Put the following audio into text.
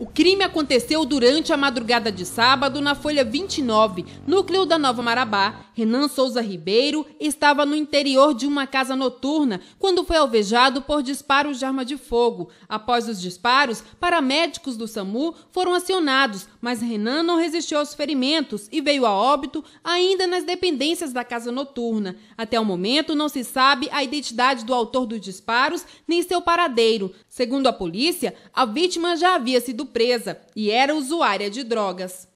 O crime aconteceu durante a madrugada de sábado na Folha 29, núcleo da Nova Marabá. Renan Souza Ribeiro estava no interior de uma casa noturna quando foi alvejado por disparos de arma de fogo. Após os disparos, paramédicos do SAMU foram acionados, mas Renan não resistiu aos ferimentos e veio a óbito ainda nas dependências da casa noturna. Até o momento, não se sabe a identidade do autor dos disparos nem seu paradeiro. Segundo a polícia, a vítima já havia sido presa e era usuária de drogas.